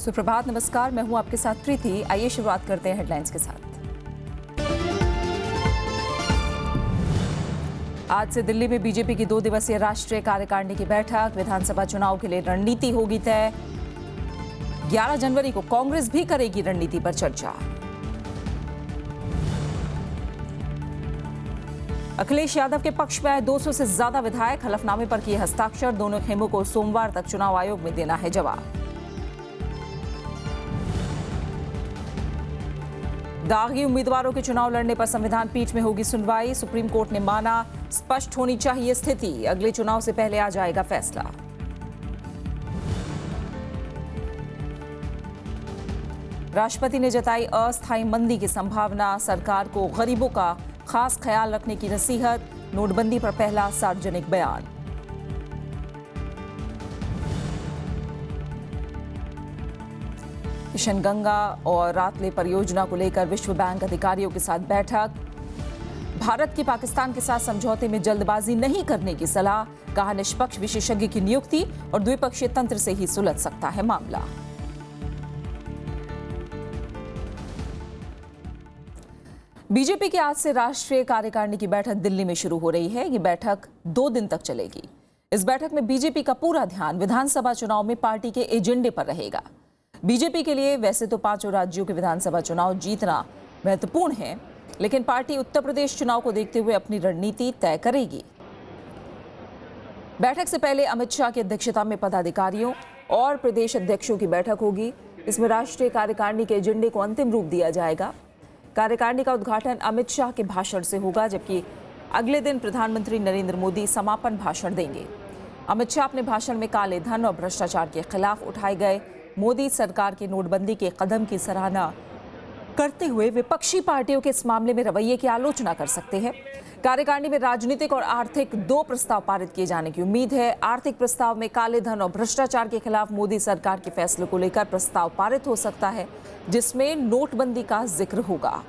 सुप्रभात नमस्कार मैं हूं आपके साथ प्रीति आइए शुरुआत करते हैं हेडलाइंस के साथ आज से दिल्ली में बीजेपी की दो दिवसीय राष्ट्रीय कार्यकारिणी की बैठक विधानसभा चुनाव के लिए रणनीति होगी तय 11 जनवरी को कांग्रेस भी करेगी रणनीति पर चर्चा अखिलेश यादव के पक्ष में आए 200 से ज्यादा विधायक हलफनामे पर किए हस्ताक्षर दोनों खेमों को सोमवार तक चुनाव आयोग में देना है जवाब दागी उम्मीदवारों के चुनाव लड़ने पर संविधान पीठ में होगी सुनवाई सुप्रीम कोर्ट ने माना स्पष्ट होनी चाहिए स्थिति अगले चुनाव से पहले आ जाएगा फैसला राष्ट्रपति ने जताई अस्थायी मंदी की संभावना सरकार को गरीबों का खास ख्याल रखने की नसीहत नोटबंदी पर पहला सार्वजनिक बयान मिशन गंगा और रातले परियोजना को लेकर विश्व बैंक अधिकारियों के साथ बैठक भारत की पाकिस्तान के साथ समझौते में जल्दबाजी नहीं करने की सलाह कहा निष्पक्ष विशेषज्ञ की नियुक्ति और द्विपक्षीय तंत्र से ही सुलझ सकता है मामला बीजेपी की आज से राष्ट्रीय कार्यकारिणी की बैठक दिल्ली में शुरू हो रही है ये बैठक दो दिन तक चलेगी इस बैठक में बीजेपी का पूरा ध्यान विधानसभा चुनाव में पार्टी के एजेंडे पर रहेगा बीजेपी के लिए वैसे तो पांचों राज्यों के विधानसभा चुनाव जीतना महत्वपूर्ण है लेकिन पार्टी उत्तर प्रदेश चुनाव को देखते हुए अपनी रणनीति तय करेगी बैठक से पहले अमित शाह की अध्यक्षता में पदाधिकारियों और प्रदेश अध्यक्षों की बैठक होगी इसमें राष्ट्रीय कार्यकारिणी के एजेंडे को अंतिम रूप दिया जाएगा कार्यकारिणी का उद्घाटन अमित शाह के भाषण से होगा जबकि अगले दिन प्रधानमंत्री नरेंद्र मोदी समापन भाषण देंगे अमित शाह अपने भाषण में काले धन और भ्रष्टाचार के खिलाफ उठाए गए मोदी सरकार की नोटबंदी के कदम की सराहना करते हुए विपक्षी पार्टियों के इस मामले में रवैये की आलोचना कर सकते हैं कार्यकारिणी में राजनीतिक और आर्थिक दो प्रस्ताव पारित किए जाने की उम्मीद है आर्थिक प्रस्ताव में काले धन और भ्रष्टाचार के खिलाफ मोदी सरकार के फैसले को लेकर प्रस्ताव पारित हो सकता है जिसमें नोटबंदी का जिक्र होगा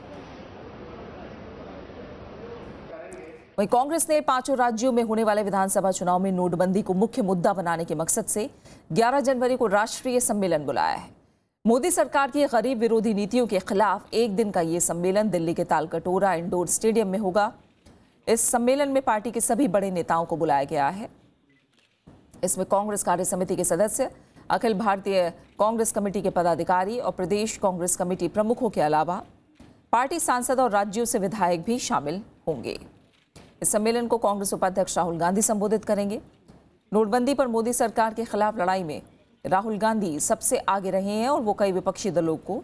वहीं कांग्रेस ने पांचों राज्यों में होने वाले विधानसभा चुनाव में नोटबंदी को मुख्य मुद्दा बनाने के मकसद से 11 जनवरी को राष्ट्रीय सम्मेलन बुलाया है मोदी सरकार की गरीब विरोधी नीतियों के खिलाफ एक दिन का ये सम्मेलन दिल्ली के तालकटोरा इंडोर स्टेडियम में होगा इस सम्मेलन में पार्टी के सभी बड़े नेताओं को बुलाया गया है इसमें कांग्रेस कार्य समिति के सदस्य अखिल भारतीय कांग्रेस कमेटी के पदाधिकारी और प्रदेश कांग्रेस कमेटी प्रमुखों के अलावा पार्टी सांसद और राज्यों से विधायक भी शामिल होंगे इस सम्मेलन को कांग्रेस उपाध्यक्ष राहुल गांधी संबोधित करेंगे नोटबंदी पर मोदी सरकार के खिलाफ लड़ाई में राहुल गांधी सबसे आगे रहे हैं और वो कई विपक्षी दलों को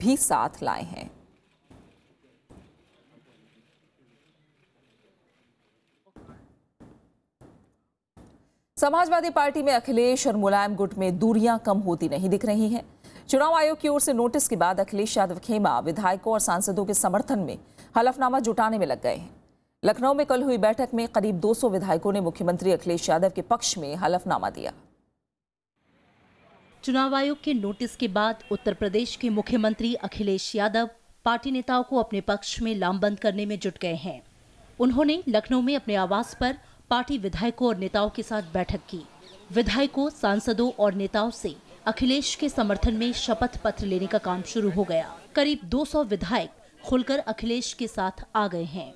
भी साथ लाए हैं समाजवादी पार्टी में अखिलेश और मुलायम गुट में दूरियां कम होती नहीं दिख रही हैं चुनाव आयोग की ओर से नोटिस के बाद अखिलेश यादव खेमा विधायकों और सांसदों के समर्थन में हलफनामा जुटाने में लग गए हैं लखनऊ में कल हुई बैठक में करीब 200 विधायकों ने मुख्यमंत्री अखिलेश यादव के पक्ष में हलफनामा दिया चुनाव आयोग के नोटिस के बाद उत्तर प्रदेश के मुख्यमंत्री अखिलेश यादव पार्टी नेताओं को अपने पक्ष में लामबंद करने में जुट गए हैं उन्होंने लखनऊ में अपने आवास पर पार्टी विधायकों और नेताओं के साथ बैठक की विधायकों सांसदों और नेताओं से अखिलेश के समर्थन में शपथ पत्र लेने का काम शुरू हो गया करीब 200 विधायक खुलकर अखिलेश के साथ आ गए हैं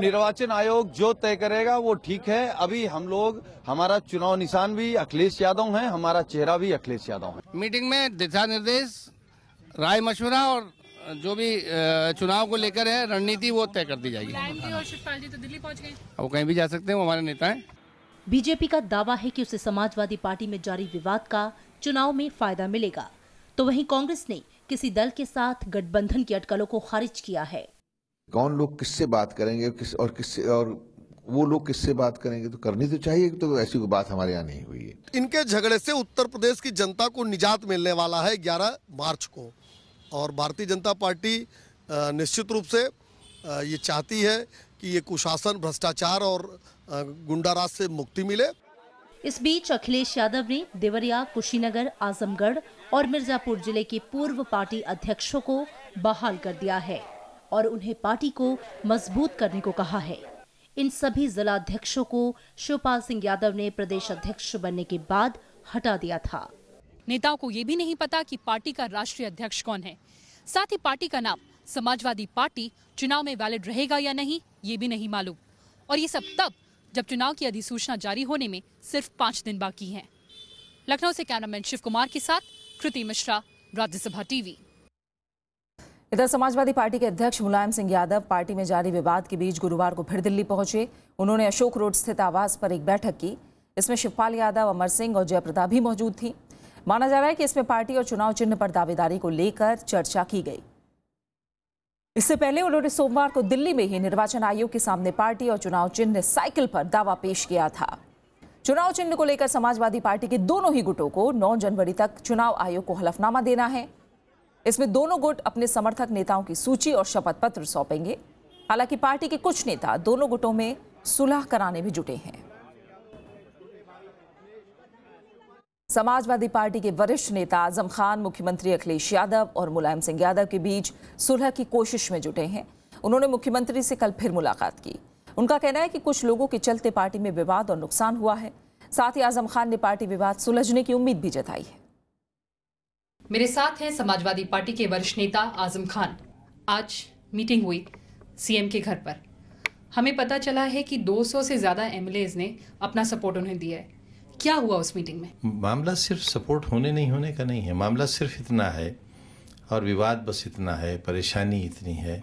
निर्वाचन आयोग जो तय करेगा वो ठीक है अभी हम लोग हमारा चुनाव निशान भी अखिलेश यादव है हमारा चेहरा भी अखिलेश यादव है मीटिंग में दिशा निर्देश राय मशुरा और जो भी चुनाव को लेकर है रणनीति वो तय कर दी जाएगी और शिवपाल जी तो दिल्ली पहुंच गए वो कहीं भी जा सकते हैं वो हमारे नेता हैं बीजेपी का दावा है कि उसे समाजवादी पार्टी में जारी विवाद का चुनाव में फायदा मिलेगा तो वहीं कांग्रेस ने किसी दल के साथ गठबंधन की अटकलों को खारिज किया है कौन लोग किससे बात करेंगे किस और किससे और वो लोग किससे बात करेंगे तो करनी तो चाहिए तो ऐसी कोई बात हमारे यहाँ नहीं हुई है इनके झगड़े से उत्तर प्रदेश की जनता को निजात मिलने वाला है 11 मार्च को और भारतीय जनता पार्टी निश्चित रूप से ये चाहती है कि ये कुशासन भ्रष्टाचार और गुंडाराज से मुक्ति मिले इस बीच अखिलेश यादव ने देवरिया कुशीनगर आजमगढ़ और मिर्जापुर जिले के पूर्व पार्टी अध्यक्षों को बहाल कर दिया है और उन्हें पार्टी को मजबूत करने को कहा है इन सभी जिलाध्यक्षों को शिवपाल सिंह यादव ने प्रदेश अध्यक्ष बनने के बाद हटा दिया था नेताओं को ये भी नहीं पता कि पार्टी का राष्ट्रीय अध्यक्ष कौन है साथ ही पार्टी का नाम समाजवादी पार्टी चुनाव में वैलिड रहेगा या नहीं ये भी नहीं मालूम और ये सब तब जब चुनाव की अधिसूचना जारी होने में सिर्फ पाँच दिन बाकी हैं लखनऊ से कैमरामैन शिव कुमार के साथ कृति मिश्रा राज्यसभा टीवी इधर समाजवादी पार्टी के अध्यक्ष मुलायम सिंह यादव पार्टी में जारी विवाद के बीच गुरुवार को फिर दिल्ली पहुंचे उन्होंने अशोक रोड स्थित आवास पर एक बैठक की इसमें शिवपाल यादव अमर सिंह और जयप्रदा भी मौजूद थी माना जा रहा है कि इसमें पार्टी और चुनाव चिन्ह पर दावेदारी को लेकर चर्चा की गई इससे पहले उन्होंने सोमवार को दिल्ली में ही निर्वाचन आयोग के सामने पार्टी और चुनाव चिन्ह साइकिल पर दावा पेश किया था चुनाव चिन्ह को लेकर समाजवादी पार्टी के दोनों ही गुटों को 9 जनवरी तक चुनाव आयोग को हलफनामा देना है इसमें दोनों गुट अपने समर्थक नेताओं की सूची और शपथ पत्र सौंपेंगे हालांकि पार्टी के कुछ नेता दोनों गुटों में सुलह कराने में जुटे हैं समाजवादी पार्टी के वरिष्ठ नेता आजम खान मुख्यमंत्री अखिलेश यादव और मुलायम सिंह यादव के बीच सुलह की कोशिश में जुटे हैं उन्होंने मुख्यमंत्री से कल फिर मुलाकात की उनका कहना है कि कुछ लोगों के चलते पार्टी में विवाद और नुकसान हुआ है साथ ही आजम खान ने पार्टी विवाद सुलझने की उम्मीद भी जताई है मेरे साथ हैं समाजवादी पार्टी के वरिष्ठ नेता आजम खान आज मीटिंग हुई सीएम के घर पर हमें पता चला है कि 200 से ज़्यादा एम ने अपना सपोर्ट उन्हें दिया है क्या हुआ उस मीटिंग में मामला सिर्फ सपोर्ट होने नहीं होने का नहीं है मामला सिर्फ इतना है और विवाद बस इतना है परेशानी इतनी है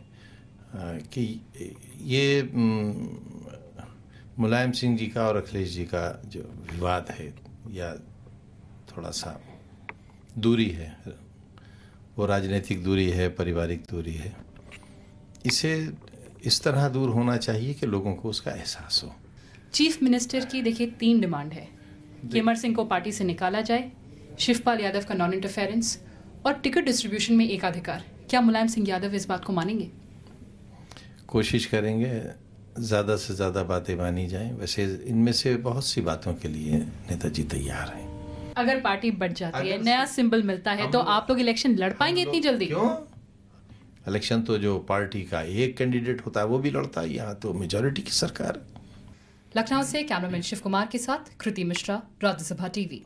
कि ये मुलायम सिंह जी का और अखिलेश जी का जो विवाद है या थोड़ा सा दूरी है वो राजनीतिक दूरी है पारिवारिक दूरी है इसे इस तरह दूर होना चाहिए कि लोगों को उसका एहसास हो चीफ मिनिस्टर की देखिए तीन डिमांड है केमर सिंह को पार्टी से निकाला जाए शिवपाल यादव का नॉन इंटरफेरेंस और टिकट डिस्ट्रीब्यूशन में एकाधिकार क्या मुलायम सिंह यादव इस बात को मानेंगे कोशिश करेंगे ज़्यादा से ज़्यादा बातें मानी जाएं वैसे इनमें से बहुत सी बातों के लिए नेताजी तैयार हैं अगर पार्टी बढ़ जाती है नया सिंबल मिलता है तो आप लोग इलेक्शन लड़ पाएंगे इतनी जल्दी क्यों इलेक्शन तो जो पार्टी का एक कैंडिडेट होता है वो भी लड़ता है यहाँ तो मेजोरिटी की सरकार लखनऊ से कैमरामैन शिव कुमार के साथ कृति मिश्रा राज्यसभा टीवी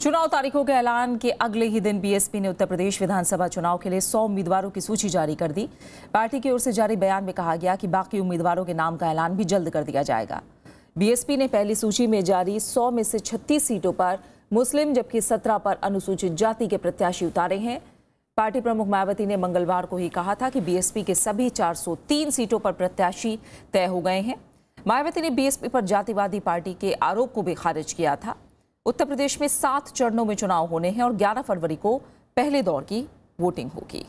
चुनाव तारीखों के ऐलान के अगले ही दिन बीएसपी ने उत्तर प्रदेश विधानसभा चुनाव के लिए 100 उम्मीदवारों की सूची जारी कर दी पार्टी की ओर से जारी बयान में कहा गया कि बाकी उम्मीदवारों के नाम का ऐलान भी जल्द कर दिया जाएगा बीएसपी ने पहली सूची में जारी 100 में से 36 सीटों पर मुस्लिम जबकि सत्रह पर अनुसूचित जाति के प्रत्याशी उतारे हैं पार्टी प्रमुख मायावती ने मंगलवार को ही कहा था कि बीएसपी के सभी 403 सीटों पर प्रत्याशी तय हो गए हैं मायावती ने बीएसपी पर जातिवादी पार्टी के आरोप को भी खारिज किया था उत्तर प्रदेश में सात चरणों में चुनाव होने हैं और 11 फरवरी को पहले दौर की वोटिंग होगी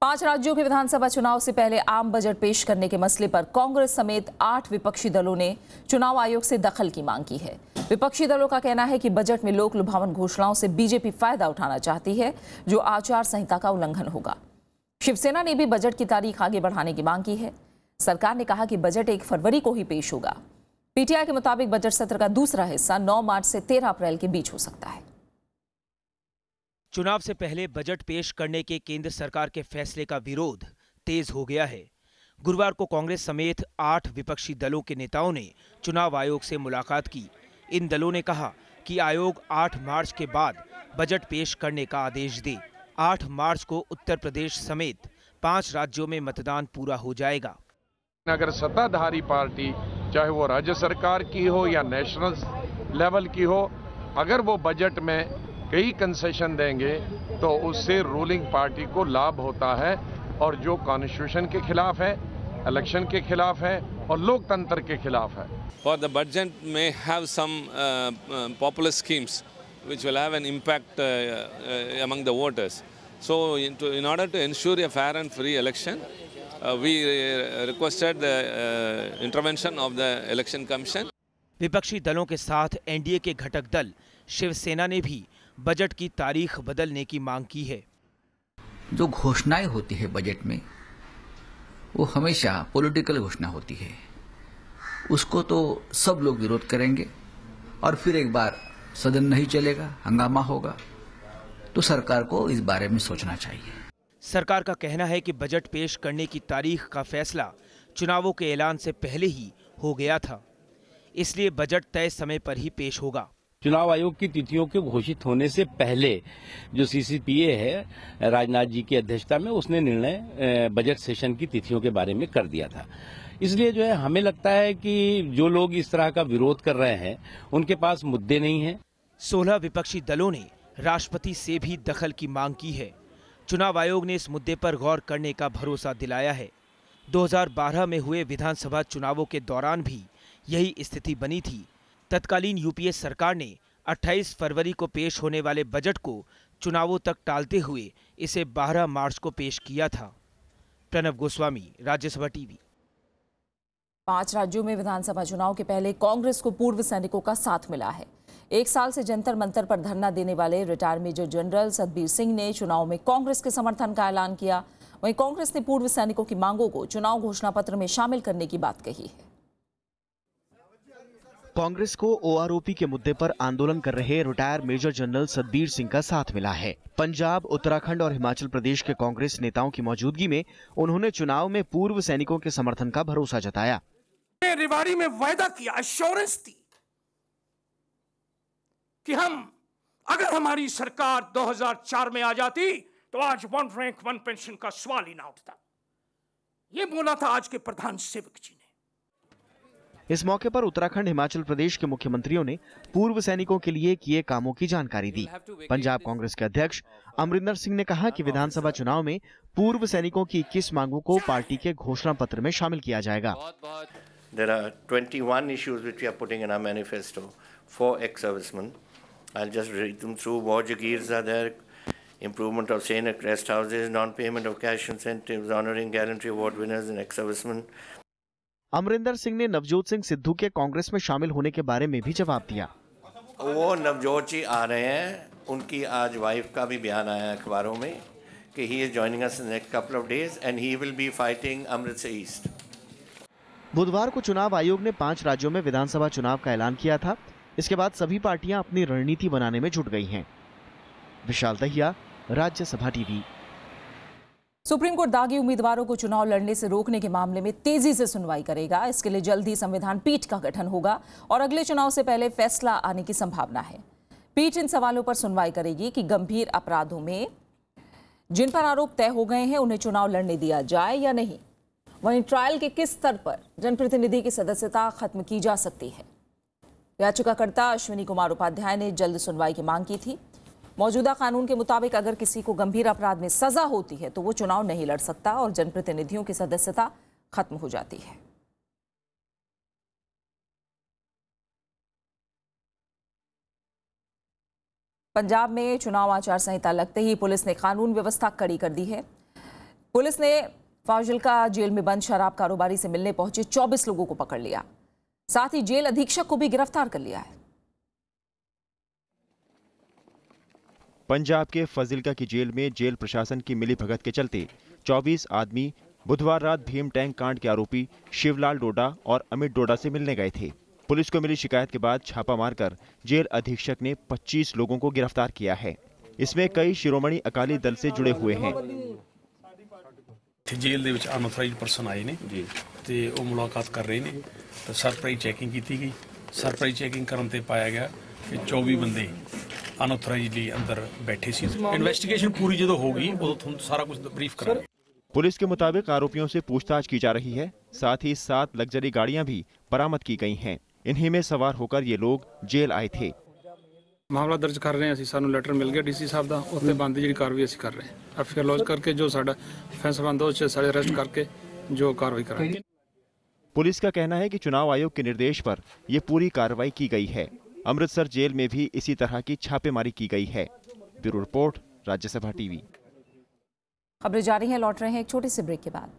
पांच राज्यों के विधानसभा चुनाव से पहले आम बजट पेश करने के मसले पर कांग्रेस समेत आठ विपक्षी दलों ने चुनाव आयोग से दखल की मांग की है विपक्षी दलों का कहना है कि बजट में लोक लुभावन घोषणाओं से बीजेपी फायदा उठाना चाहती है जो आचार संहिता का उल्लंघन होगा शिवसेना ने भी बजट की तारीख आगे बढ़ाने की मांग की है सरकार ने कहा कि बजट एक फरवरी को ही पेश होगा पीटीआई के मुताबिक बजट सत्र का दूसरा हिस्सा नौ मार्च से तेरह अप्रैल के बीच हो सकता है चुनाव से पहले बजट पेश करने के केंद्र सरकार के फैसले का विरोध तेज हो गया है गुरुवार को कांग्रेस समेत आठ विपक्षी दलों के नेताओं ने चुनाव आयोग से मुलाकात की इन दलों ने कहा कि आयोग 8 मार्च के बाद बजट पेश करने का आदेश दे 8 मार्च को उत्तर प्रदेश समेत पांच राज्यों में मतदान पूरा हो जाएगा अगर सत्ताधारी पार्टी चाहे वो राज्य सरकार की हो या नेशनल लेवल की हो अगर वो बजट में कई कंसेशन देंगे तो उससे रूलिंग पार्टी को लाभ होता है और जो कॉन्स्टिट्यूशन के खिलाफ है इलेक्शन के खिलाफ है और लोकतंत्र के खिलाफ है for the budget may have some popular schemes which will have an impact among the voters so in order to ensure a fair and free election we requested intervention of the election commission विपक्षी दलों के साथ NDA के घटक दल शिवसेना ने भी budget की तारीख बदलने की मांग की है जो घोषणाएं होती है बजट में वो हमेशा पॉलिटिकल घोषणा होती है उसको तो सब लोग विरोध करेंगे और फिर एक बार सदन नहीं चलेगा हंगामा होगा तो सरकार को इस बारे में सोचना चाहिए सरकार का कहना है कि बजट पेश करने की तारीख का फैसला चुनावों के ऐलान से पहले ही हो गया था इसलिए बजट तय समय पर ही पेश होगा चुनाव आयोग की तिथियों के घोषित होने से पहले जो सीसीपीए है राजनाथ जी की अध्यक्षता में उसने निर्णय बजट सेशन की तिथियों के बारे में कर दिया था इसलिए जो है हमें लगता है कि जो लोग इस तरह का विरोध कर रहे हैं उनके पास मुद्दे नहीं हैं सोलह विपक्षी दलों ने राष्ट्रपति से भी दखल की मांग की है चुनाव आयोग ने इस मुद्दे पर गौर करने का भरोसा दिलाया है 2012 में हुए विधानसभा चुनावों के दौरान भी यही स्थिति बनी थी तत्कालीन यूपीए सरकार ने 28 फरवरी को पेश होने वाले बजट को चुनावों तक टालते हुए इसे 12 मार्च को पेश किया था प्रणव गोस्वामी राज्यसभा टीवी पांच राज्यों में विधानसभा चुनाव के पहले कांग्रेस को पूर्व सैनिकों का साथ मिला है एक साल से जंतर मंतर पर धरना देने वाले retire major general Satbir Singh ने चुनाव में कांग्रेस के समर्थन का ऐलान किया वहीं कांग्रेस ने पूर्व सैनिकों की मांगों को चुनाव घोषणा पत्र में शामिल करने की बात कही है कांग्रेस को ओआरओपी के मुद्दे पर आंदोलन कर रहे retire major general Satbir Singh का साथ मिला है पंजाब उत्तराखंड और हिमाचल प्रदेश के कांग्रेस नेताओं की मौजूदगी में उन्होंने चुनाव में पूर्व सैनिकों के समर्थन का भरोसा जताया रिवाड़ी में वायदा किया अश्योरेंस दी कि हम अगर हमारी सरकार 2004 में आ जाती तो आज वन रैंक वन पेंशन का सवाल ही ना उठता ये बोला था आज के प्रधान सेवक जी इस मौके पर उत्तराखंड हिमाचल प्रदेश के मुख्यमंत्रियों ने पूर्व सैनिकों के लिए किए कामों की जानकारी दी पंजाब कांग्रेस के अध्यक्ष अमरिंदर सिंह ने कहा कि विधानसभा चुनाव में पूर्व सैनिकों की इक्कीस मांगों को पार्टी के घोषणा पत्र में शामिल किया जाएगा improvement of senior crest houses non payment of cash incentives honoring gallantry award winners and ex servicemen Amarinder Singh ने नवजोत सिंह सिद्धू के कांग्रेस में शामिल होने के बारे में भी जवाब दिया वो नवजोत जी आ रहे हैं उनकी आज वाइफ का भी बयान आया अखबारों में कि he is joining us in next couple of days and he will be fighting Amritsar East बुधवार को चुनाव आयोग ने पांच राज्यों में विधानसभा चुनाव का ऐलान किया था इसके बाद सभी पार्टियां अपनी रणनीति बनाने में जुट गई हैं Vishal Dahiya Rajya Sabha TV supreme court दागी उम्मीदवारों को चुनाव लड़ने से रोकने के मामले में तेजी से सुनवाई करेगा इसके लिए जल्द ही संविधान पीठ का गठन होगा और अगले चुनाव से पहले फैसला आने की संभावना है पीठ इन सवालों पर सुनवाई करेगी कि गंभीर अपराधों में जिन पर आरोप तय हो गए हैं उन्हें चुनाव लड़ने दिया जाए या नहीं वहीं ट्रायल के किस स्तर पर जनप्रतिनिधि की सदस्यता खत्म की जा सकती है याचिकाकर्ता अश्विनी कुमार उपाध्याय ने जल्द सुनवाई की मांग की थी मौजूदा कानून के मुताबिक अगर किसी को गंभीर अपराध में सजा होती है तो वो चुनाव नहीं लड़ सकता और जनप्रतिनिधियों की सदस्यता खत्म हो जाती है पंजाब में चुनाव आचार संहिता लगते ही पुलिस ने कानून व्यवस्था कड़ी कर दी है पुलिस ने फाजिलका जेल में बंद शराब कारोबारी से मिलने पहुंचे 24 लोगों को पकड़ लिया साथ ही जेल अधीक्षक को भी गिरफ्तार कर लिया है पंजाब के फजिलका की जेल में जेल प्रशासन की मिलीभगत के चलते 24 आदमी बुधवार रात भीम टैंक कांड के आरोपी शिवलाल डोडा और अमित डोडा से मिलने गए थे पुलिस को मिली शिकायत के बाद छापा मारकर जेल अधीक्षक ने 25 लोगों को गिरफ्तार किया है इसमें कई शिरोमणि अकाली दल से जुड़े हुए हैं जेल ਦੇ ਵਿੱਚ ਅਨਥੋਰਾਈਜ਼ਡ ਪਰਸਨ ਆਏ ਨੇ ਜੀ ਤੇ ਉਹ ਮੁਲਾਕਾਤ ਕਰ ਰਹੇ ਨੇ ਤਾਂ ਸਰਪ੍ਰਾਈਜ਼ ਚੈਕਿੰਗ ਕੀਤੀ ਗਈ ਸਰਪ੍ਰਾਈਜ਼ ਚੈਕਿੰਗ ਕਰਨ ਤੇ ਪਾਇਆ पुलिस के मुताबिक आरोपियों से पूछताछ की जा रही है साथ ही सात लग्जरी गाड़ियां भी बरामद की गई हैं इन्हीं में सवार होकर ये लोग जेल आए थे मामला दर्ज कर रहे हैं लेटर मिल गया डीसी साहब का उसने बंद जी कार्रवाई कर रहे हैं करके जो साडा बंद अरेस्ट करके जो कार्रवाई करेंगे पुलिस का कहना है कि चुनाव आयोग के निर्देश पर यह पूरी कार्रवाई की गई है अमृतसर जेल में भी इसी तरह की छापेमारी की गई है ब्यूरो रिपोर्ट राज्यसभा टीवी खबरें जारी हैं लौट रहे हैं एक छोटे से ब्रेक के बाद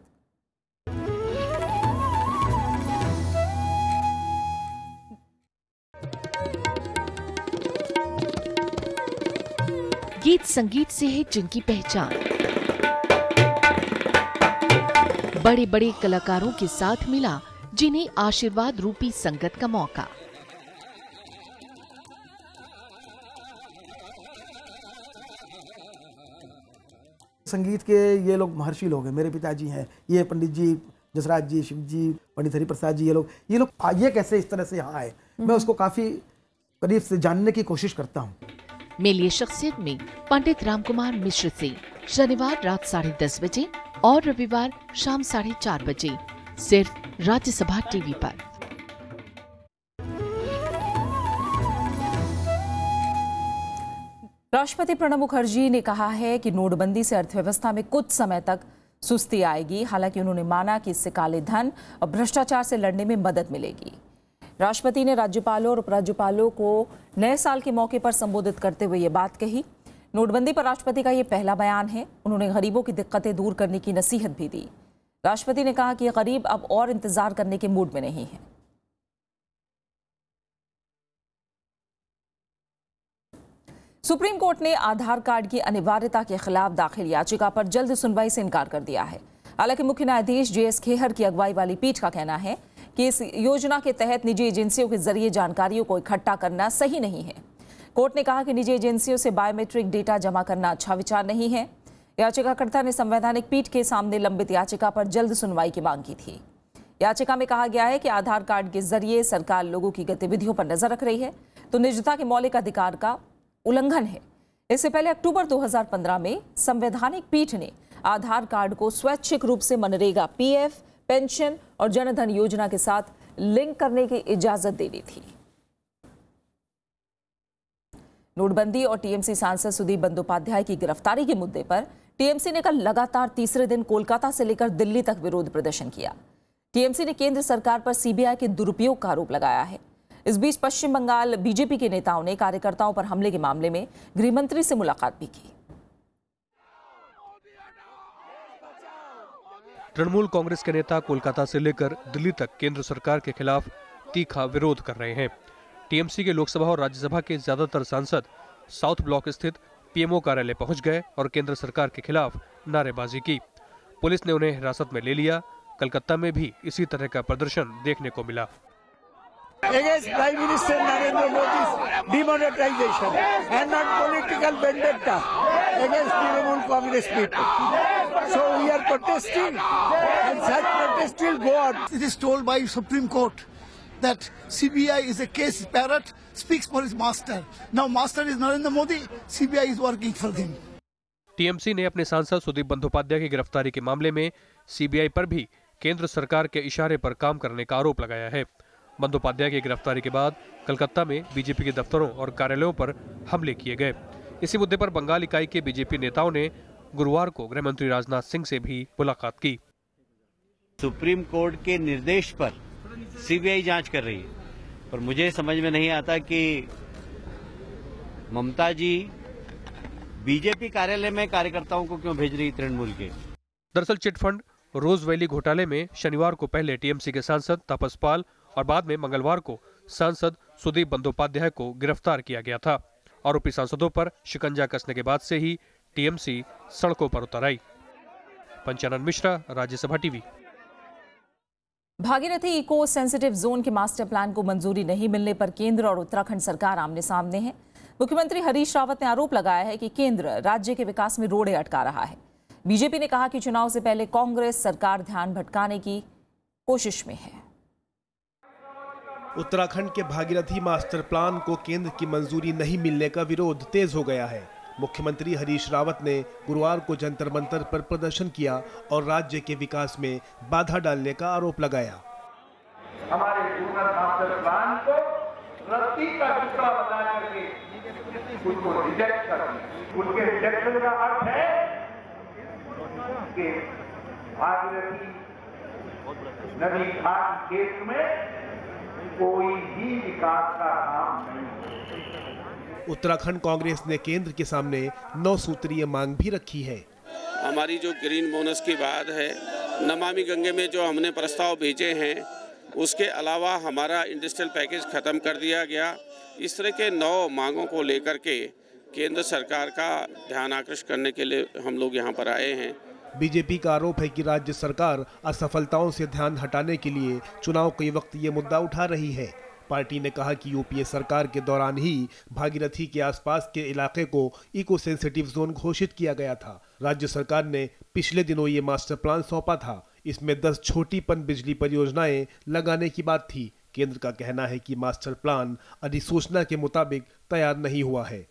गीत संगीत से है जिनकी पहचान बड़े बड़े कलाकारों के साथ मिला जिन्हें आशीर्वाद रूपी संगत का मौका संगीत के ये लोग महर्षि लोग हैं मेरे पिताजी हैं ये पंडित जी जसराज जी शिव जी पंडित हरि प्रसाद जी ये लोग ये लोग ये कैसे इस तरह से यहाँ आए हम्म। मैं उसको काफ़ी करीब से जानने की कोशिश करता हूँ मेलिए शख्सियत में पंडित राम कुमार मिश्र से शनिवार रात साढ़े दस बजे और रविवार शाम साढ़े चार बजे सिर्फ राज्यसभा टीवी पर राष्ट्रपति प्रणब मुखर्जी ने कहा है कि नोटबंदी से अर्थव्यवस्था में कुछ समय तक सुस्ती आएगी हालांकि उन्होंने माना कि इससे काले धन और भ्रष्टाचार से लड़ने में मदद मिलेगी राष्ट्रपति ने राज्यपालों और उपराज्यपालों को नए साल के मौके पर संबोधित करते हुए ये बात कही नोटबंदी पर राष्ट्रपति का ये पहला बयान है उन्होंने गरीबों की दिक्कतें दूर करने की नसीहत भी दी राष्ट्रपति ने कहा कि गरीब अब और इंतजार करने के मूड में नहीं है सुप्रीम कोर्ट ने आधार कार्ड की अनिवार्यता के खिलाफ दाखिल याचिका पर जल्द सुनवाई से इनकार कर दिया है हालांकि मुख्य न्यायाधीश जे एस खेहर की अगुवाई वाली पीठ का कहना है कि इस योजना के तहत निजी एजेंसियों के जरिए जानकारियों को इकट्ठा करना सही नहीं है कोर्ट ने कहा कि निजी एजेंसियों से बायोमेट्रिक डेटा जमा करना अच्छा विचार नहीं है याचिकाकर्ता ने संवैधानिक पीठ के सामने लंबित याचिका पर जल्द सुनवाई की मांग की थी याचिका में कहा गया है कि आधार कार्ड के जरिए सरकार लोगों की गतिविधियों पर नजर रख रही है तो निजता के मौलिक अधिकार का उल्लंघन है इससे पहले अक्टूबर 2015 में संवैधानिक पीठ ने आधार कार्ड को स्वैच्छिक रूप से मनरेगा पीएफ, पेंशन और जनधन योजना के साथ लिंक करने की इजाजत दे दी थी नोटबंदी और टीएमसी सांसद सुदीप बंदोपाध्याय की गिरफ्तारी के मुद्दे पर टीएमसी ने कल लगातार तीसरे दिन कोलकाता से लेकर दिल्ली तक विरोध प्रदर्शन किया टीएमसी ने केंद्र सरकार पर सीबीआई के दुरुपयोग का आरोप लगाया है इस बीच पश्चिम बंगाल बीजेपी के नेताओं ने कार्यकर्ताओं पर हमले के मामले में गृहमंत्री से मुलाकात भी की तृणमूल कांग्रेस के नेता कोलकाता से लेकर दिल्ली तक केंद्र सरकार के खिलाफ तीखा विरोध कर रहे हैं टीएमसी के लोकसभा और राज्यसभा के ज्यादातर सांसद साउथ ब्लॉक स्थित पीएमओ कार्यालय पहुंच गए और केंद्र सरकार के खिलाफ नारेबाजी की पुलिस ने उन्हें हिरासत में ले लिया कलकत्ता में भी इसी तरह का प्रदर्शन देखने को मिला against Prime Minister Narendra Modi's demonetization and not political vendetta against the Trinamool Congress people. So we are protesting and such protest will go on. It is told by Supreme Court that CBI is a case parrot, speaks for his master. Now master is Narendra Modi, CBI is working for him. TMC ने अपने सांसद सुदीप बंदोपाध्याय की गिरफ्तारी के मामले में CBI पर भी केंद्र सरकार के इशारे पर काम करने का आरोप लगाया है बंदोपाध्याय की गिरफ्तारी के बाद कलकत्ता में बीजेपी के दफ्तरों और कार्यालयों पर हमले किए गए इसी मुद्दे पर बंगाल इकाई के बीजेपी नेताओं ने गुरुवार को गृह मंत्री राजनाथ सिंह से भी मुलाकात की सुप्रीम कोर्ट के निर्देश पर सीबीआई जांच कर रही है और मुझे समझ में नहीं आता कि ममता जी बीजेपी कार्यालय में कार्यकर्ताओं को क्यों भेज रही तृणमूल के दरअसल चिटफंड रोज वैली घोटाले में शनिवार को पहले टीएमसी के सांसद तापस पाल और बाद में मंगलवार को सांसद सुदीप बंदोपाध्याय को गिरफ्तार किया गया था आरोपी सांसदों पर शिकंजा कसने के बाद से ही टीएमसी सड़कों पर उतर आई Panchanand Mishra Rajya Sabha TV Bhagirathi eco sensitive zone के मास्टर प्लान को मंजूरी नहीं मिलने पर केंद्र और उत्तराखंड सरकार आमने सामने है मुख्यमंत्री हरीश रावत ने आरोप लगाया है कि केंद्र राज्य के विकास में रोड़े अटका रहा है बीजेपी ने कहा कि चुनाव से पहले कांग्रेस सरकार ध्यान भटकाने की कोशिश में है उत्तराखंड के भागीरथी मास्टर प्लान को केंद्र की मंजूरी नहीं मिलने का विरोध तेज हो गया है मुख्यमंत्री हरीश रावत ने गुरुवार को जंतर मंतर पर प्रदर्शन किया और राज्य के विकास में बाधा डालने का आरोप लगाया हमारे मास्टर प्लान को का उनके रिजेक्शन का अर्थ है कि भागीरथी नदी घाट क्षेत्र में कोई भी विकास का काम नहीं उत्तराखंड कांग्रेस ने केंद्र के सामने नौ सूत्रीय मांग भी रखी है हमारी जो ग्रीन बोनस की बात है नमामि गंगे में जो हमने प्रस्ताव भेजे हैं उसके अलावा हमारा इंडस्ट्रियल पैकेज ख़त्म कर दिया गया इस तरह के नौ मांगों को लेकर के केंद्र सरकार का ध्यान आकर्षित करने के लिए हम लोग यहाँ पर आए हैं बीजेपी का आरोप है कि राज्य सरकार असफलताओं से ध्यान हटाने के लिए चुनाव के वक्त ये मुद्दा उठा रही है पार्टी ने कहा कि यूपीए सरकार के दौरान ही भागीरथी के आसपास के इलाके को इको सेंसिटिव जोन घोषित किया गया था राज्य सरकार ने पिछले दिनों ये मास्टर प्लान सौंपा था इसमें दस छोटी पन बिजली परियोजनाएं लगाने की बात थी केंद्र का कहना है कि मास्टर प्लान अधिसूचना के मुताबिक तैयार नहीं हुआ है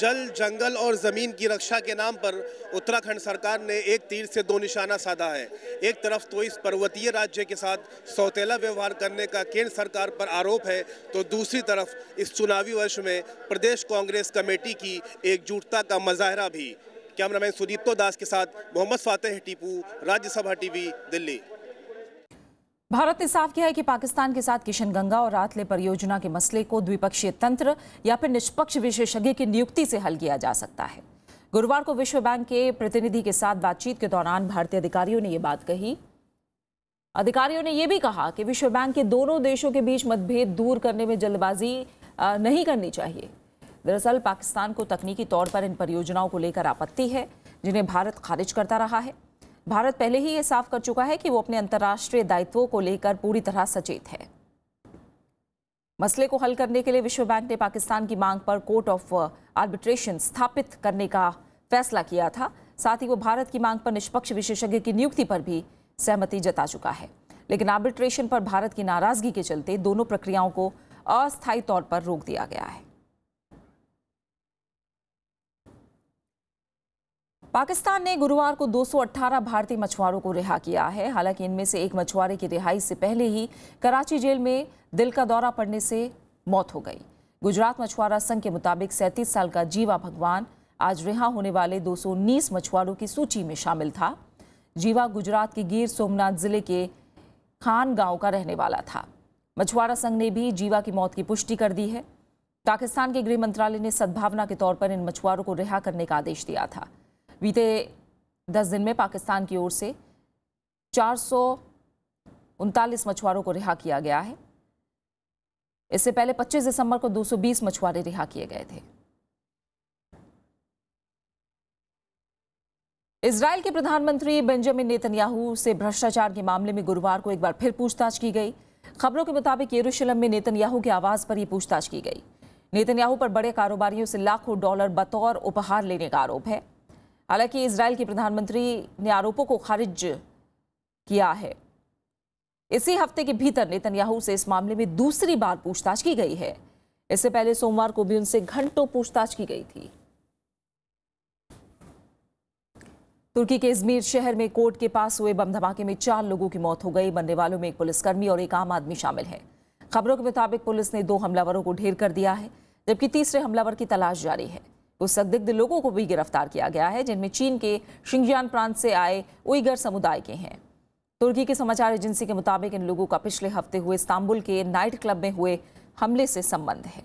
जल जंगल और ज़मीन की रक्षा के नाम पर उत्तराखंड सरकार ने एक तीर से दो निशाना साधा है एक तरफ तो इस पर्वतीय राज्य के साथ सौतेला व्यवहार करने का केंद्र सरकार पर आरोप है तो दूसरी तरफ इस चुनावी वर्ष में प्रदेश कांग्रेस कमेटी की एकजुटता का मजाहरा भी कैमरामैन सुदीप्तो दास के साथ मोहम्मद फातेह टीपू राज्यसभा टीवी दिल्ली भारत ने साफ किया है कि पाकिस्तान के साथ किशन गंगा और रातले परियोजना के मसले को द्विपक्षीय तंत्र या फिर निष्पक्ष विशेषज्ञ की नियुक्ति से हल किया जा सकता है गुरुवार को विश्व बैंक के प्रतिनिधि के साथ बातचीत के दौरान भारतीय अधिकारियों ने ये बात कही अधिकारियों ने यह भी कहा कि विश्व बैंक के दोनों देशों के बीच मतभेद दूर करने में जल्दबाजी नहीं करनी चाहिए दरअसल पाकिस्तान को तकनीकी तौर पर इन परियोजनाओं को लेकर आपत्ति है जिन्हें भारत खारिज करता रहा है भारत पहले ही ये साफ कर चुका है कि वो अपने अंतर्राष्ट्रीय दायित्वों को लेकर पूरी तरह सचेत है मसले को हल करने के लिए विश्व बैंक ने पाकिस्तान की मांग पर कोर्ट ऑफ आर्बिट्रेशन स्थापित करने का फैसला किया था साथ ही वो भारत की मांग पर निष्पक्ष विशेषज्ञ की नियुक्ति पर भी सहमति जता चुका है लेकिन आर्बिट्रेशन पर भारत की नाराजगी के चलते दोनों प्रक्रियाओं को अस्थायी तौर पर रोक दिया गया है पाकिस्तान ने गुरुवार को 218 भारतीय मछुआरों को रिहा किया है हालांकि इनमें से एक मछुआरे की रिहाई से पहले ही कराची जेल में दिल का दौरा पड़ने से मौत हो गई गुजरात मछुआरा संघ के मुताबिक सैंतीस साल का जीवा भगवान आज रिहा होने वाले 219 मछुआरों की सूची में शामिल था जीवा गुजरात के गिर सोमनाथ जिले के खान गांव का रहने वाला था मछुआरा संघ ने भी जीवा की मौत की पुष्टि कर दी है पाकिस्तान के गृह मंत्रालय ने सद्भावना के तौर पर इन मछुआरों को रिहा करने का आदेश दिया था बीते दस दिन में पाकिस्तान की ओर से चार सौ उनतालीस मछुआरों को रिहा किया गया है इससे पहले 25 दिसंबर को 220 मछुआरे रिहा किए गए थे इसराइल के प्रधानमंत्री बेंजामिन नेतन्याहू से भ्रष्टाचार के मामले में गुरुवार को एक बार फिर पूछताछ की गई खबरों के मुताबिक यरूशलम में नेतन्याहू की आवाज़ पर यह पूछताछ की गई नेतन्याहू पर बड़े कारोबारियों से लाखों डॉलर बतौर उपहार लेने का आरोप है हालांकि इसराइल के प्रधानमंत्री ने आरोपों को खारिज किया है इसी हफ्ते के भीतर नेतन्याहू से इस मामले में दूसरी बार पूछताछ की गई है इससे पहले सोमवार को भी उनसे घंटों पूछताछ की गई थी तुर्की के इजमीर शहर में कोर्ट के पास हुए बम धमाके में चार लोगों की मौत हो गई मरने वालों में एक पुलिसकर्मी और एक आम आदमी शामिल है खबरों के मुताबिक पुलिस ने दो हमलावरों को ढेर कर दिया है जबकि तीसरे हमलावर की तलाश जारी है संदिग्ध लोगों को भी गिरफ्तार किया गया है जिनमें चीन के शिंगजान प्रांत से आए उइगर समुदाय के हैं तुर्की की समाचार एजेंसी के मुताबिक इन लोगों का पिछले हफ्ते हुए इस्तांबुल के नाइट क्लब में हुए हमले से संबंध है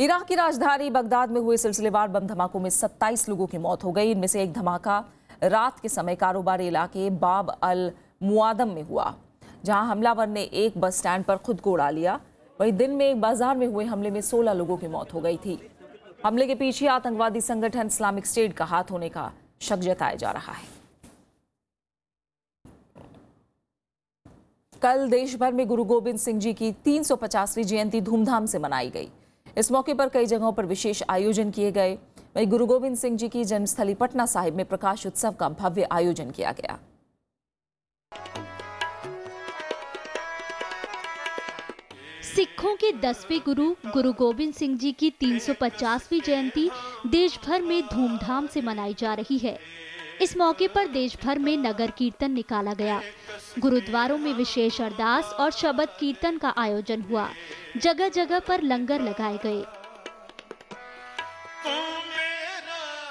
इराक की राजधानी बगदाद में हुए सिलसिलेवार बम धमाकों में 27 लोगों की मौत हो गई इनमें से एक धमाका रात के समय कारोबारी इलाके बाब अल मुआदम में हुआ जहां हमलावर ने एक बस स्टैंड पर खुद को उड़ा लिया वहीं दिन में एक बाजार में हुए हमले में 16 लोगों की मौत हो गई थी हमले के पीछे आतंकवादी संगठन इस्लामिक स्टेट का हाथ होने का शक जताया जा रहा है कल देश भर में गुरु गोविंद सिंह जी की 350वीं जयंती धूमधाम से मनाई गई इस मौके पर कई जगहों पर विशेष आयोजन किए गए वहीं गुरु गोविंद सिंह जी की जन्मस्थली पटना साहिब में प्रकाश उत्सव का भव्य आयोजन किया गया सिखों के दसवें गुरु गुरु गोविंद सिंह जी की 350वीं जयंती देश भर में धूमधाम से मनाई जा रही है इस मौके पर देश भर में नगर कीर्तन निकाला गया गुरुद्वारों में विशेष अरदास और शबद कीर्तन का आयोजन हुआ जगह जगह पर लंगर लगाए गए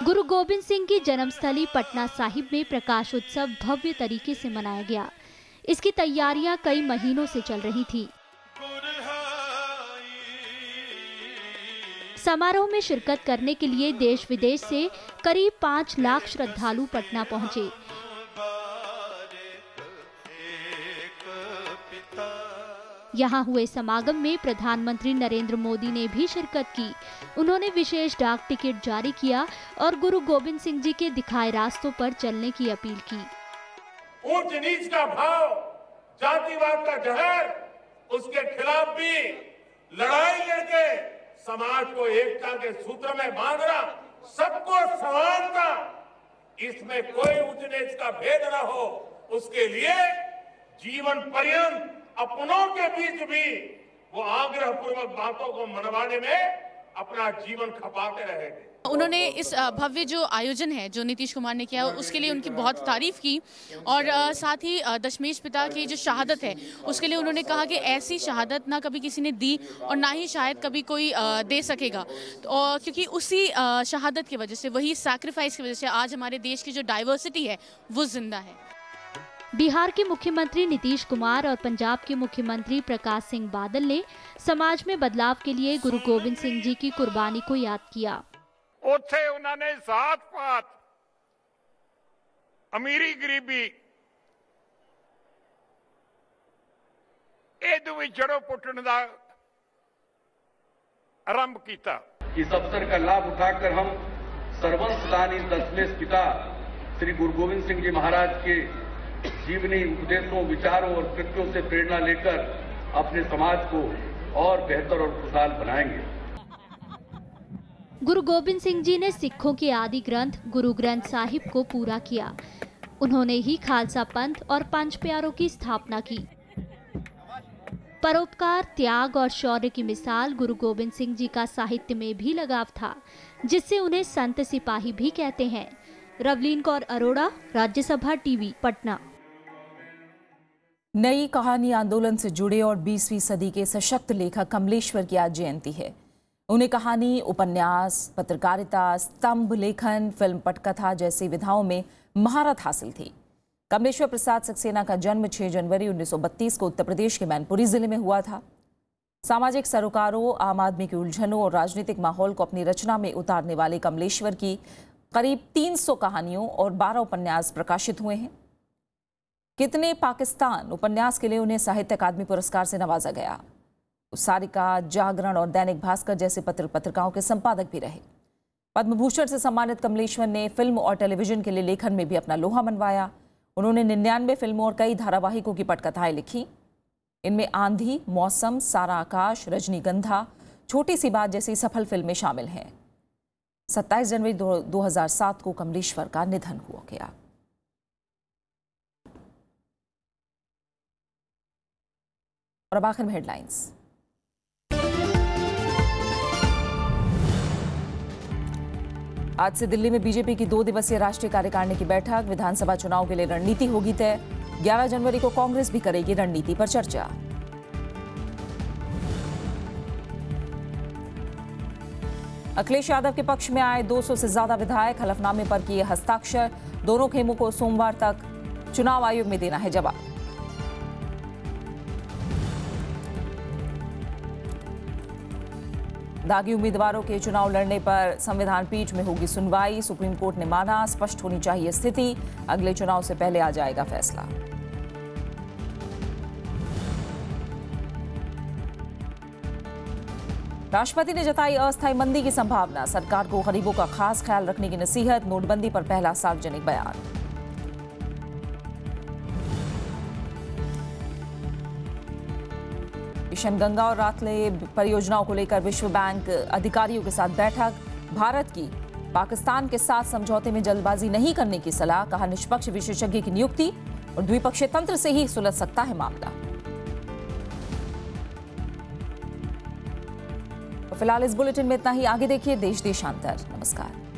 गुरु गोविंद सिंह की जन्मस्थली पटना साहिब में प्रकाश उत्सव भव्य तरीके से मनाया गया इसकी तैयारियां कई महीनों से चल रही थी समारोह में शिरकत करने के लिए देश विदेश से करीब पाँच लाख श्रद्धालु पटना पहुंचे यहाँ हुए समागम में प्रधानमंत्री नरेंद्र मोदी ने भी शिरकत की उन्होंने विशेष डाक टिकट जारी किया और गुरु गोविंद सिंह जी के दिखाए रास्तों पर चलने की अपील की ऊंच नीच का भाव जातिवाद का जहर उसके खिलाफ भी लड़ाई लड़के समाज को एकता के सूत्र में बांधना सबको समानता इसमें कोई ऊंच नीच का भेद न हो उसके लिए जीवन पर्यंत अपनों के बीच भी वो आग्रह पूर्वक बातों को मनवाने में अपना जीवन खपाते रहेंगे उन्होंने इस भव्य जो आयोजन है जो नीतीश कुमार ने किया उसके लिए उनकी बहुत तारीफ की और साथ ही दशमेश पिता की जो शहादत है उसके लिए उन्होंने कहा कि ऐसी शहादत ना कभी किसी ने दी और ना ही शायद कभी कोई दे सकेगा तो क्योंकि उसी शहादत की वजह से वही सैक्रिफाइस की वजह से आज हमारे देश की जो डाइवर्सिटी है वो जिंदा है बिहार के मुख्यमंत्री नीतीश कुमार और पंजाब के मुख्यमंत्री प्रकाश सिंह बादल ने समाज में बदलाव के लिए गुरु गोविंद सिंह जी की कुर्बानी को याद किया उथे उन्होंने जात पात अमीरी गरीबी ਗਰੀਬੀ ਇਹਦੇ ਵਿੱਚ आरंभ किया इस अवसर का लाभ उठाकर हम सर्वस्थानी दशमेश पिता श्री गुरु गोविंद सिंह जी महाराज के जीवनी उपदेशों विचारों और कृत्यों से प्रेरणा लेकर अपने समाज को और बेहतर और खुशहाल बनाएंगे गुरु गोविंद सिंह जी ने सिखों के आदि ग्रंथ गुरु ग्रंथ साहिब को पूरा किया उन्होंने ही खालसा पंथ और पंच प्यारों की स्थापना की परोपकार त्याग और शौर्य की मिसाल गुरु गोविंद सिंह जी का साहित्य में भी लगाव था जिससे उन्हें संत सिपाही भी कहते हैं रवलीन कौर अरोड़ा राज्यसभा टीवी पटना नई कहानी आंदोलन से जुड़े और 20वीं सदी के सशक्त लेखक कमलेश्वर की आज जयंती है उन्हें कहानी उपन्यास पत्रकारिता स्तंभ लेखन फिल्म पटकथा जैसी विधाओं में महारत हासिल थी कमलेश्वर प्रसाद सक्सेना का जन्म 6 जनवरी 1932 को उत्तर प्रदेश के मैनपुरी जिले में हुआ था सामाजिक सरोकारों आम आदमी की उलझनों और राजनीतिक माहौल को अपनी रचना में उतारने वाले कमलेश्वर की करीब 300 कहानियों और 12 उपन्यास प्रकाशित हुए हैं कितने पाकिस्तान उपन्यास के लिए उन्हें साहित्य अकादमी पुरस्कार से नवाजा गया सारिका जागरण और दैनिक भास्कर जैसे पत्र पत्रिकाओं के संपादक भी रहे पद्मभूषण से सम्मानित कमलेश्वर ने फिल्म और टेलीविजन के लिए लेखन में भी अपना लोहा मनवाया उन्होंने निन्यानवे फिल्मों और कई धारावाहिकों की पटकथाएं लिखी इनमें आंधी मौसम सारा आकाश रजनीगंधा छोटी सी बात जैसी सफल फिल्में शामिल हैं 27 जनवरी 2007 को कमलेश्वर का निधन हुआ गया और अब आखिर में हेडलाइंस आज से दिल्ली में बीजेपी की दो दिवसीय राष्ट्रीय कार्यकारिणी की बैठक विधानसभा चुनाव के लिए रणनीति होगी तय ग्यारह जनवरी को कांग्रेस भी करेगी रणनीति पर चर्चा अखिलेश यादव के पक्ष में आए 200 से ज्यादा विधायक हलफनामे पर किए हस्ताक्षर दोनों खेमों को सोमवार तक चुनाव आयोग में देना है जवाब दागी उम्मीदवारों के चुनाव लड़ने पर संविधान पीठ में होगी सुनवाई सुप्रीम कोर्ट ने माना स्पष्ट होनी चाहिए स्थिति अगले चुनाव से पहले आ जाएगा फैसला राष्ट्रपति ने जताई अस्थायी मंदी की संभावना सरकार को गरीबों का खास ख्याल रखने की नसीहत नोटबंदी पर पहला सार्वजनिक बयान गंगा और रातले परियोजनाओं को लेकर विश्व बैंक अधिकारियों के साथ बैठक भारत की पाकिस्तान के साथ समझौते में जल्दबाजी नहीं करने की सलाह कहा निष्पक्ष विशेषज्ञ की नियुक्ति और द्विपक्षीय तंत्र से ही सुलझ सकता है मामला फिलहाल इस बुलेटिन में इतना ही आगे देखिए देश देशांतर नमस्कार